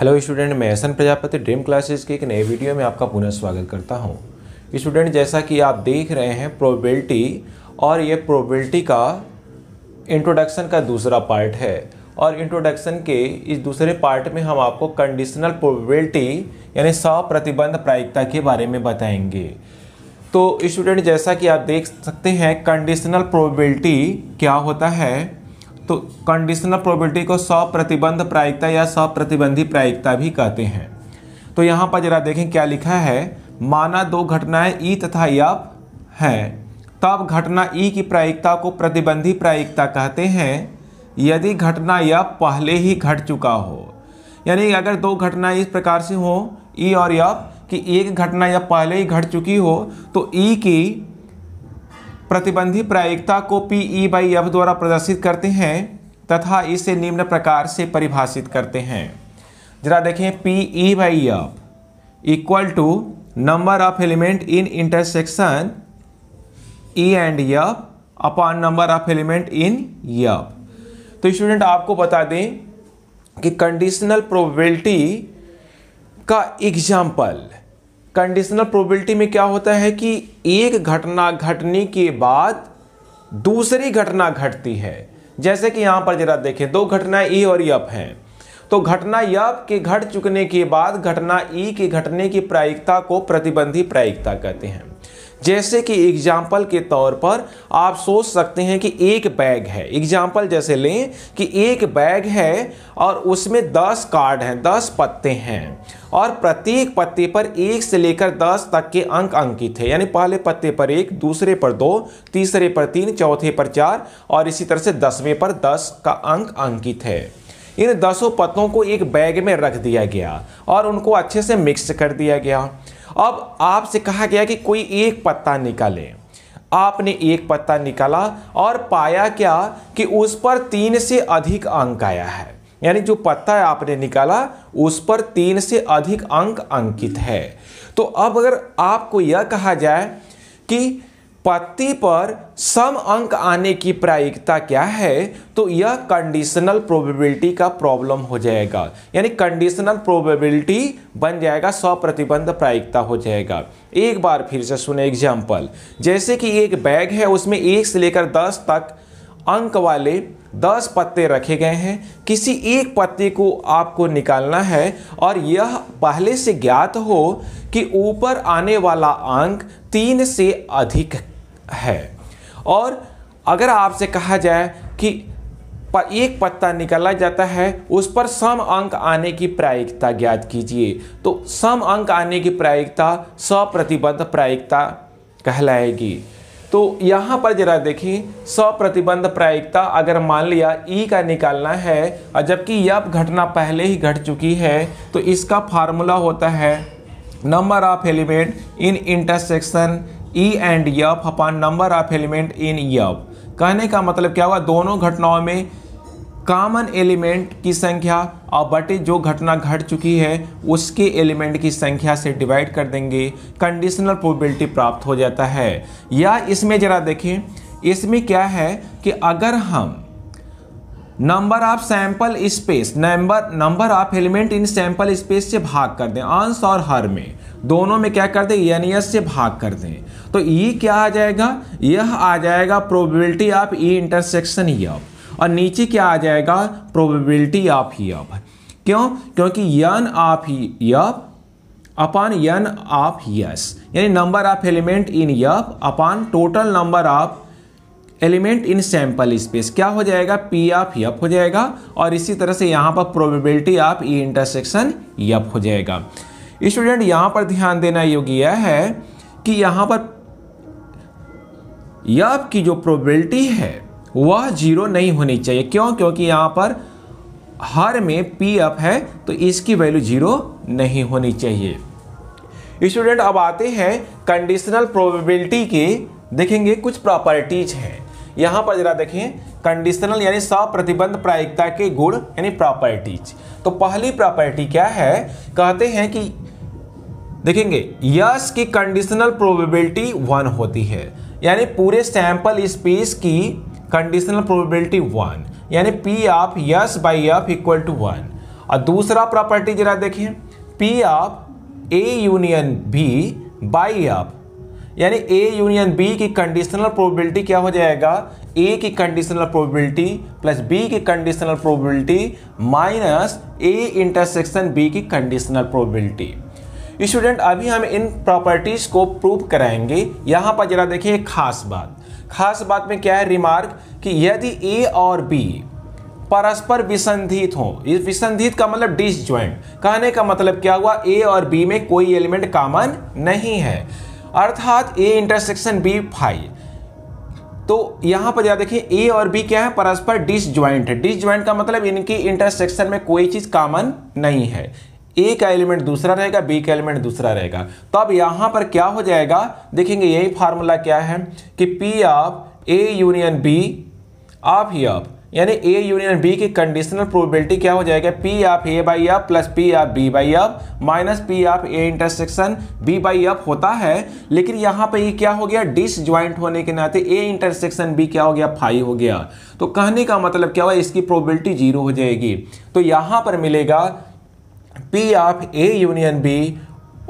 hello student मैं एसन Prajapati dream classes के एक नए वीडियो में आपका पुनः स्वागत करता हूं स्टूडेंट जैसा कि आप देख रहे हैं प्रोबेबिलिटी और ये प्रोबेबिलिटी का इंट्रोडक्शन का दूसरा पार्ट है और इंट्रोडक्शन के इस दूसरे पार्ट में हम आपको कंडीशनल प्रोबेबिलिटी यानी प्रतिबंध प्रायिकता के बारे में बताएंगे तो स्टूडेंट जैसा कि आप देख सकते हैं कंडीशनल प्रोबेबिलिटी क्या होता है तो कंडीशनल प्रोबेबिलिटी को सप्रतिबंध प्रायिकता या प्रतिबंधी प्रायिकता भी कहते हैं तो यहाँ पर जरा देखें क्या लिखा है माना दो घटनाएं ई e तथा यप हैं तब घटना ई e की प्रायिकता को प्रतिबंधी प्रायिकता कहते हैं यदि घटना यप पहले ही घट चुका हो यानी अगर दो घटनाएं इस प्रकार से हो ई e और यप कि एक घटना यप पहले ही घट चुकी हो तो ई की प्रतिबंधी प्रायिकता को पी ई बाई एफ द्वारा प्रदर्शित करते हैं तथा इसे निम्न प्रकार से परिभाषित करते हैं जरा देखें P E by F equal to number of element in intersection E and F upon number of element in F तो स्टूडेंट आपको बता दें कि कंडीशनल प्रोबेबिलिटी का एग्जाम्पल कंडीशनल प्रोबेबिलिटी में क्या होता है कि एक घटना घटने के बाद दूसरी घटना घटती है जैसे कि यहां पर जरा देखें दो घटनाएं ए और यप e हैं तो घटना यप e के घट चुकने के बाद घटना ई e के घटने की प्रायिकता को प्रतिबंधी प्रायिकता कहते हैं जैसे कि एग्जाम्पल के तौर पर आप सोच सकते हैं कि एक बैग है एग्जाम्पल जैसे लें कि एक बैग है और उसमें दस कार्ड हैं दस पत्ते हैं और प्रत्येक पत्ते पर एक से लेकर दस तक के अंक अंकित है यानी पहले पत्ते पर एक दूसरे पर दो तीसरे पर तीन चौथे पर चार और इसी तरह से दसवें पर दस का अंक अंकित है इन दसों पत्तों को एक बैग में रख दिया गया और उनको अच्छे से मिक्स कर दिया गया अब आपसे कहा गया कि कोई एक पत्ता निकाले आपने एक पत्ता निकाला और पाया क्या कि उस पर तीन से अधिक अंक आया है यानी जो पत्ता है आपने निकाला उस पर तीन से अधिक अंक अंकित है तो अब अगर आपको यह कहा जाए कि पत्ती पर सम अंक आने की प्रायिकता क्या है तो यह कंडीशनल प्रोबेबिलिटी का प्रॉब्लम हो जाएगा यानी कंडीशनल प्रोबेबिलिटी बन जाएगा सौ प्रतिबंध प्रायिकता हो जाएगा एक बार फिर से सुने एग्जाम्पल जैसे कि एक बैग है उसमें एक से लेकर दस तक अंक वाले दस पत्ते रखे गए हैं किसी एक पत्ते को आपको निकालना है और यह पहले से ज्ञात हो कि ऊपर आने वाला अंक तीन से अधिक है और अगर आपसे कहा जाए कि एक पत्ता निकाला जाता है उस पर सम अंक आने की प्रायिकता ज्ञात कीजिए तो सम अंक आने की प्रायिकता सप्रतिबंध प्रायिकता कहलाएगी तो यहाँ पर जरा देखिए सप्रतिबंध प्रायिकता अगर मान लिया ई e का निकालना है और जबकि यह घटना पहले ही घट चुकी है तो इसका फार्मूला होता है number of element in intersection E and F upon number of element in F कहने का मतलब क्या हुआ दोनों घटनाओं में कॉमन एलिमेंट की संख्या और बटे जो घटना घट गट चुकी है उसके एलिमेंट की संख्या से डिवाइड कर देंगे कंडीशनल प्रोबेबिलिटी प्राप्त हो जाता है या इसमें ज़रा देखें इसमें क्या है कि अगर हम number of sample space number number of element in sample space से भाग कर दें आंस और हर में दोनों में क्या कर दें एन एस e से भाग कर दें तो ई e क्या आ जाएगा यह आ जाएगा प्रोबेबिलिटी ऑफ ई इंटरसेक्शन ही अब और नीचे क्या आ जाएगा प्रोबेबिलिटी ऑफ ही अब क्यों क्योंकि यन ऑफ ही of upon n of S यानी number of element in F upon total number of element in sample space क्या हो जाएगा पी ऑफ यप हो जाएगा और इसी तरह से यहाँ पर probability of E intersection F हो जाएगा स्टूडेंट यहां पर ध्यान देना योग्य यह है कि यहां पर यब की जो प्रोबेबिलिटी है वह जीरो नहीं होनी चाहिए क्यों क्योंकि यहां पर हर में पी अप है तो इसकी वैल्यू जीरो नहीं होनी चाहिए स्टूडेंट अब आते हैं कंडीशनल प्रोबेबिलिटी के देखेंगे कुछ प्रॉपर्टीज हैं यहां पर जरा देखें कंडीशनल यानी प्रतिबंध प्रायिकता के गुण यानी प्रॉपर्टीज तो पहली प्रॉपर्टी क्या है कहते हैं कि देखेंगे यस की कंडीशनल प्रोबेबिलिटी वन होती है यानी पूरे सैंपल स्पेस की कंडीशनल प्रोबेबिलिटी वन यानी P of S by F equal to one और दूसरा प्रॉपर्टी जरा देखें P of A union B by F यानी ए यूनियन बी की कंडीशनल प्रोबेबिलिटी क्या हो जाएगा ए की कंडीशनल प्रोबेबिलिटी प्लस बी की conditional probability minus A intersection B की कंडीशनल प्रोबेबिलिटी स्टूडेंट अभी हम इन प्रॉपर्टीज को प्रूव कराएंगे यहाँ पर जरा देखिए खास बात खास बात में क्या है रिमार्क कि यदि ए और बी परस्पर विसंधित हो विसंधित का मतलब डिसज्वाइंट कहने का मतलब क्या हुआ ए और बी में कोई एलिमेंट कॉमन नहीं है अर्थात ए इंटरसेक्शन बी फाइव तो यहाँ पर जरा देखिए ए और बी क्या है परस्पर डिसज्वाइंट है डिसज्वाइंट का मतलब इनकी इंटरसेक्शन में कोई चीज़ कॉमन नहीं है ए का एलिमेंट दूसरा रहेगा बी का एलिमेंट दूसरा रहेगा तो अब यहां पर क्या हो जाएगा देखेंगे यही फार्मूला क्या है कि P of A union B of ही ऑफ यानी ए यूनियन बी की कंडीशनल प्रोबेबिलिटी क्या हो जाएगा P of A by F plus P of B by F minus P of A intersection B by F होता है लेकिन यहाँ पे ये क्या हो गया डिस ज्वाइंट होने के नाते ए इंटरसेक्शन बी क्या हो गया फाइव हो गया तो कहने का मतलब क्या हुआ इसकी प्रोबेबिलिटी जीरो हो जाएगी तो यहाँ पर मिलेगा P P A union B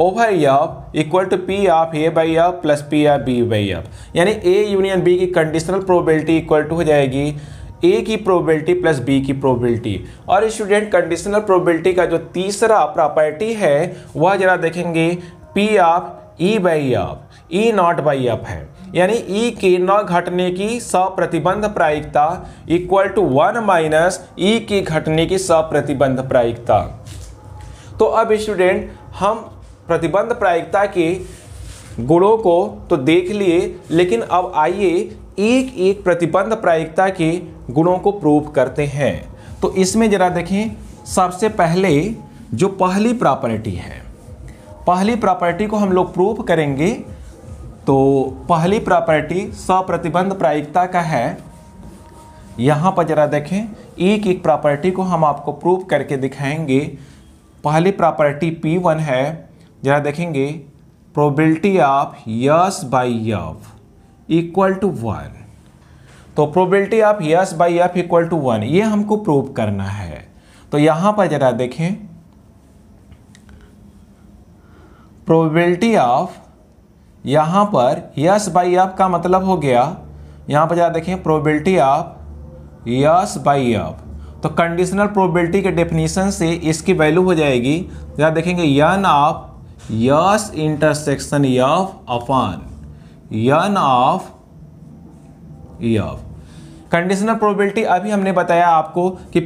of by F equal to P of A by F plus P of B by F यानी ए यूनियन बी की कंडीशनल प्रोबेबिलिटी इक्वल टू हो जाएगी ए की प्रोबेबिलिटी प्लस बी की probability और student conditional probability का जो तीसरा प्रॉपर्टी है वह जरा देखेंगे P of E by F E not by F है यानी ई e के न घटने की सप्रतिबंध प्रायिकता equal to one minus E की घटने की सप्रतिबंध प्रायिकता तो अब स्टूडेंट हम प्रतिबंध प्रायिकता के गुणों को तो देख लिए लेकिन अब आइए एक एक प्रतिबंध प्रायिकता के गुणों को प्रूव करते हैं तो इसमें ज़रा देखें सबसे पहले जो पहली प्रॉपर्टी है पहली प्रॉपर्टी को हम लोग प्रूव करेंगे तो पहली प्रॉपर्टी सप्रतिबंध प्रायिकता का है यहाँ पर ज़रा देखें एक एक प्रॉपर्टी को हम आपको प्रूव करके दिखाएंगे पहली प्रॉपर्टी पी वन है जरा देखेंगे probability of S by F equal to one तो probability of S by F equal to one ये हमको प्रूव करना है तो यहां पर जरा देखें प्रोबेबिलिटी ऑफ यहां पर यस बाई एफ का मतलब हो गया यहां पर जरा देखें probability of S by F तो कंडीशनल प्रोबेबिलिटी के डेफिनेशन से इसकी वैल्यू हो जाएगी यहाँ तो देखेंगे n of S intersection F upon n of F conditional probability अभी हमने बताया आपको कि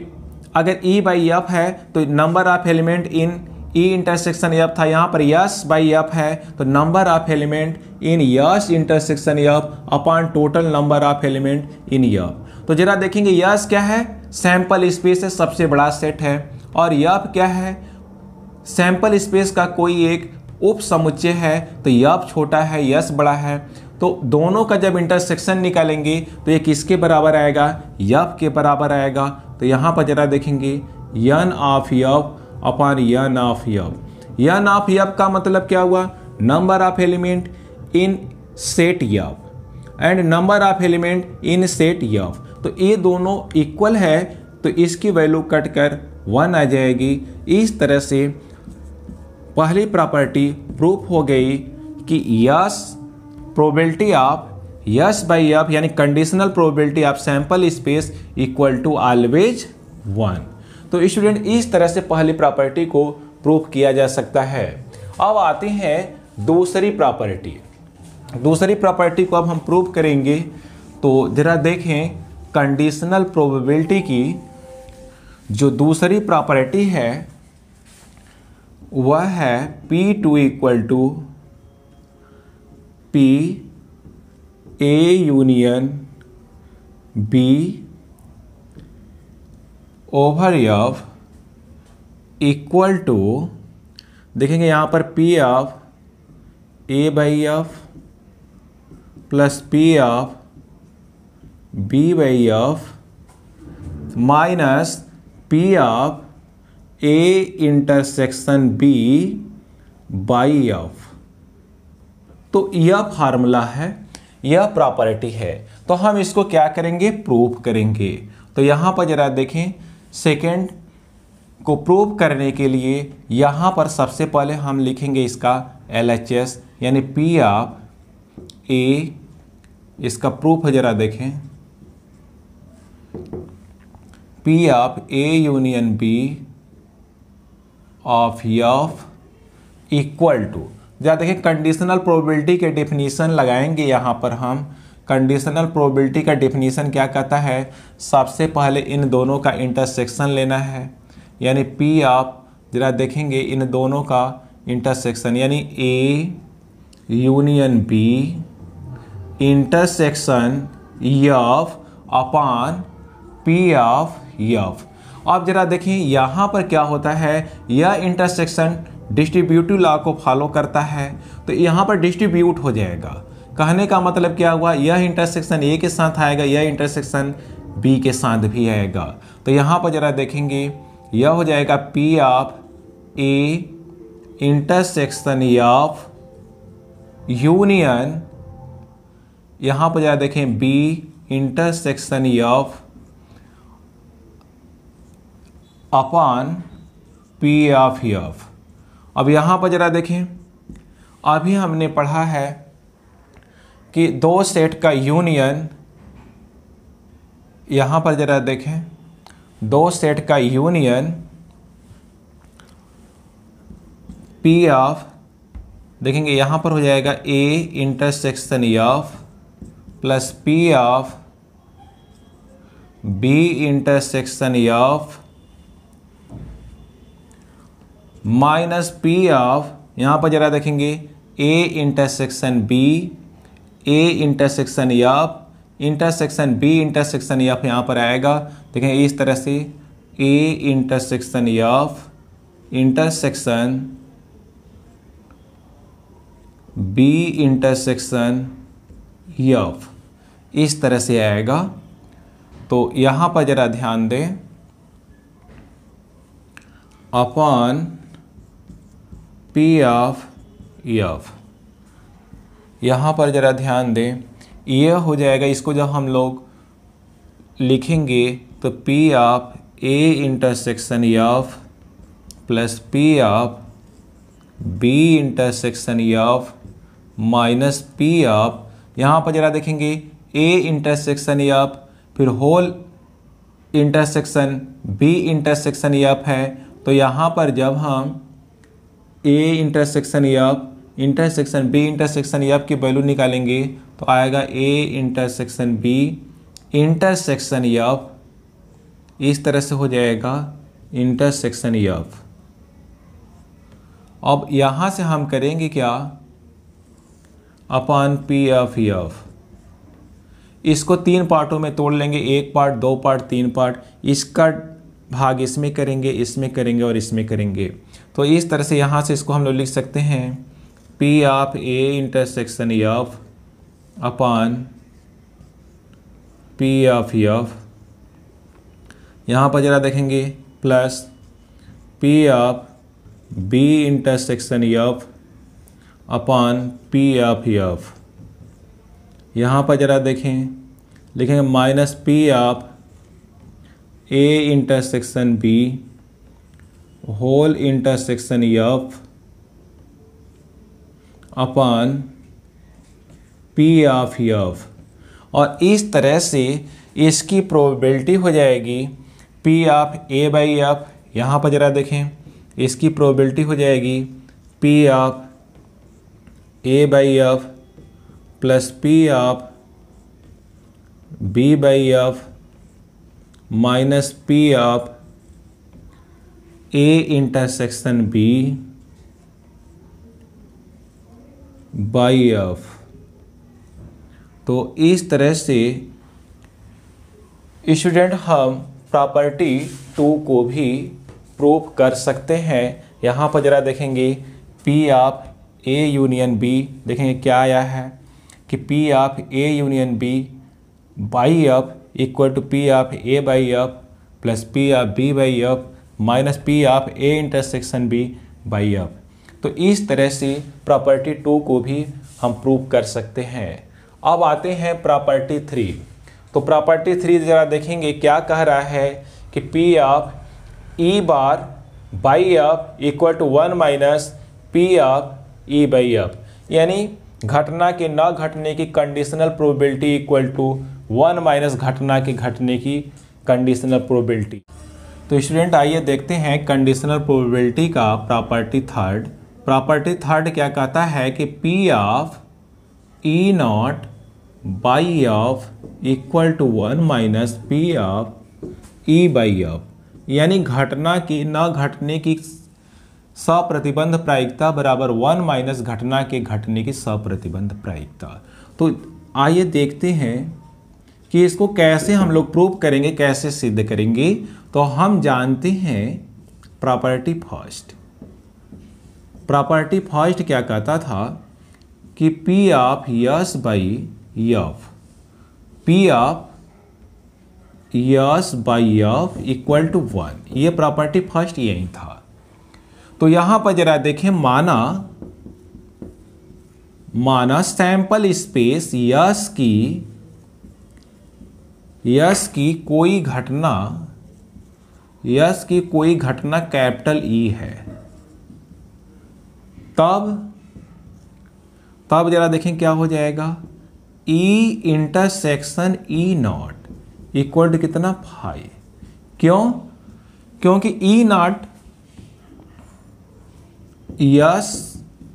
अगर ई बाई एफ है तो number of element in E intersection F था यहाँ पर यस बाई एफ है तो number of element in S intersection F upon total number of element in F तो जरा देखेंगे यस क्या है सैम्पल स्पेस से सबसे बड़ा सेट है और यह क्या है सैंपल स्पेस का कोई एक उप समुच्चय है तो यप छोटा है यस बड़ा है तो दोनों का जब इंटरसेक्शन निकालेंगे तो ये किसके बराबर आएगा यप के बराबर आएगा तो यहाँ पर जरा देखेंगे n of F upon n of F n of F का मतलब क्या हुआ number of element in set F and number of element in set F तो ये दोनों इक्वल है तो इसकी वैल्यू कट कर वन आ जाएगी इस तरह से पहली प्रॉपर्टी प्रूफ हो गई कि S probability of S by F यानी conditional probability of sample space equal to always one तो स्टूडेंट इस तरह से पहली प्रॉपर्टी को प्रूफ किया जा सकता है अब आते हैं दूसरी प्रॉपर्टी दूसरी प्रॉपर्टी को अब हम प्रूफ करेंगे तो ज़रा देखें कंडीशनल प्रोबेबिलिटी की जो दूसरी प्रॉपर्टी है वह है P two equal to P A union B over F equal to देखेंगे यहाँ पर P of A by F plus P of B by of minus P of A intersection B by of तो यह formula है यह property है तो हम इसको क्या करेंगे प्रूफ करेंगे तो यहाँ पर जरा देखें सेकेंड को प्रूफ करने के लिए यहाँ पर सबसे पहले हम लिखेंगे इसका एल एच एस यानी पी ऑफ ए इसका प्रूफ जरा देखें P of A union B of F equal to जहाँ देखिए कंडीशनल प्रोबेबिलिटी के डिफिनीसन लगाएंगे यहाँ पर हम कंडीशनल प्रोबेबिलिटी का डिफिनीसन क्या कहता है सबसे पहले इन दोनों का इंटरसेक्शन लेना है यानी पी आप जरा देखेंगे इन दोनों का इंटरसेक्शन यानी A union B intersection F upon P of F आप जरा देखें यहाँ पर क्या होता है यह इंटरसेक्शन डिस्ट्रीब्यूटिव लॉ को फॉलो करता है तो यहाँ पर डिस्ट्रीब्यूट हो जाएगा कहने का मतलब क्या हुआ यह इंटरसेक्शन ए के साथ आएगा यह इंटरसेक्शन बी के साथ भी आएगा तो यहाँ पर जरा देखेंगे यह हो जाएगा P of A intersection of union यहाँ पर जरा देखें B intersection of upon P of E of अब यहाँ पर ज़रा देखें अभी हमने पढ़ा है कि दो सेट का यूनियन यहाँ पर ज़रा देखें दो सेट का यूनियन पी ऑफ देखेंगे यहाँ पर हो जाएगा A intersection E of plus P of B intersection E of minus P of यहाँ पर जरा देखेंगे A intersection B A intersection F intersection B intersection F यहाँ पर आएगा देखें इस तरह से A intersection F intersection B intersection F इस तरह से आएगा तो यहाँ पर ज़रा ध्यान दें upon P of E of यहाँ पर ज़रा ध्यान दें ये e हो जाएगा इसको जब हम लोग लिखेंगे तो P of A intersection E of plus P of B intersection E of minus P of यहाँ पर ज़रा देखेंगे ए इंटरसेक्शन ई ऑफ फिर whole intersection B intersection E of है तो यहाँ पर जब हम A intersection F intersection B intersection A की वैल्यू निकालेंगे तो आएगा A intersection B intersection A इस तरह से हो जाएगा इंटरसेक्शन ए अब यहाँ से हम करेंगे क्या upon P F E F इसको तीन पार्टों में तोड़ लेंगे एक पार्ट दो पार्ट तीन पार्ट इसका भाग इसमें करेंगे इसमें करेंगे और इसमें करेंगे तो इस तरह से यहाँ से इसको हम लोग लिख सकते हैं P of A intersection F upon P of F यहाँ पर ज़रा देखेंगे plus P of B intersection F upon P of F यहाँ पर ज़रा देखें लिखेंगे minus P of A intersection B whole intersection F upon P of F और इस तरह से इसकी प्रोबेबिलिटी हो जाएगी P of A by F यहाँ पर ज़रा देखें इसकी प्रोबेबिलिटी हो जाएगी P of A by F plus P of B by F minus P of A intersection B by of तो इस तरह से स्टूडेंट हम प्रॉपर्टी टू को भी प्रूव कर सकते हैं यहाँ पर ज़रा देखेंगे P of A union B देखेंगे क्या आया है कि P of A union B by of equal to P of A by F plus P of B by F minus P of A intersection B by F तो इस तरह से property to को भी हम प्रूव कर सकते हैं अब आते हैं प्रॉपर्टी थ्री तो प्रॉपर्टी थ्री ज़रा देखेंगे क्या कह रहा है कि P of E bar by F equal to one minus P of E by F यानी घटना के न घटने की conditional probability equal to one minus घटना के घटने की कंडीशनल प्रोबेबिलिटी तो स्टूडेंट आइए देखते हैं कंडीशनल प्रोबेबिलिटी का प्रॉपर्टी थर्ड प्रॉपर्टी थर्ड क्या कहता है कि P of E not by of equal to one minus P of E by of यानी घटना की न घटने की सप्रतिबंध प्रायिकता बराबर वन माइनस घटना के घटने की सप्रतिबंध प्रायिकता तो आइए देखते हैं कि इसको कैसे हम लोग प्रूव करेंगे कैसे सिद्ध करेंगे तो हम जानते हैं प्रॉपर्टी फर्स्ट प्रॉपर्टी फर्स्ट क्या कहता था कि P of S by F P of S by F equal to one ये प्रॉपर्टी फर्स्ट यही था तो यहां पर जरा देखें माना माना सैंपल स्पेस यस की यश की कोई घटना यश की कोई घटना कैपिटल ई e है तब तब जरा देखें क्या हो जाएगा E intersection E not equal to कितना फाइव क्यों क्योंकि ई नॉट यश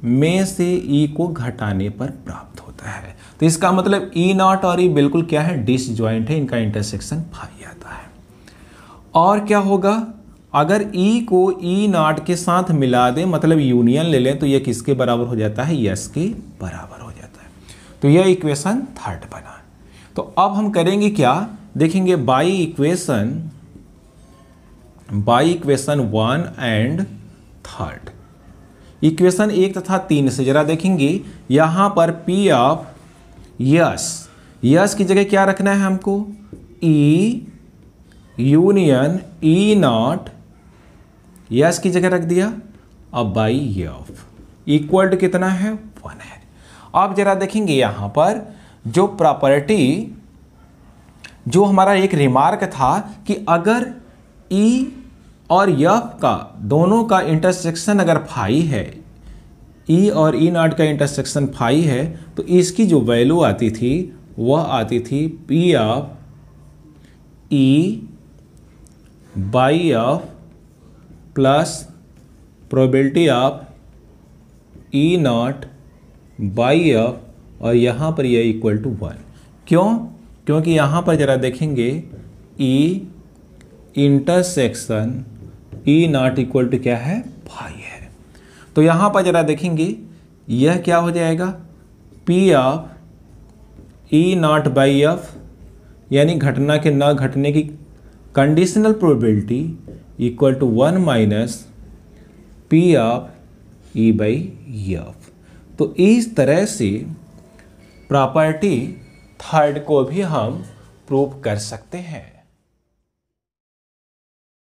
में से ई e को घटाने पर प्राप्त होता है तो इसका मतलब ई e नॉट और ई e बिल्कुल क्या है डिस ज्वाइंट है इनका इंटरसेक्शन फाइव आता है और क्या होगा अगर ई e को ई नॉट के साथ मिला दें मतलब यूनियन ले लें तो यह किसके बराबर हो जाता है यस के बराबर हो जाता है तो यह इक्वेशन थर्ड बना तो अब हम करेंगे क्या देखेंगे by equation by equation one and third equation एक तथा तीन से जरा देखेंगे यहां पर पी ऑफ यस यस की जगह क्या रखना है हमको E union E not S की जगह रख दिया अब बाई यफ इक्वल टू कितना है वन है आप जरा देखेंगे यहां पर जो प्रॉपर्टी जो हमारा एक रिमार्क था कि अगर ई e और यफ e का दोनों का इंटरसेक्शन अगर फाई है ई e और ई नॉट का इंटरसेक्शन फाई है तो इसकी जो वैल्यू आती थी वह आती थी P of E by of plus probability of E not by of और यहाँ पर यह इक्वल टू वन क्यों क्योंकि यहाँ पर जरा देखेंगे E intersection E not equal to क्या है फाइव है तो यहाँ पर जरा देखेंगे यह क्या हो जाएगा P of E not by F यानी घटना के न घटने की conditional probability equal to one minus P of E by F तो इस तरह से प्रॉपर्टी थर्ड को भी हम प्रूव कर सकते हैं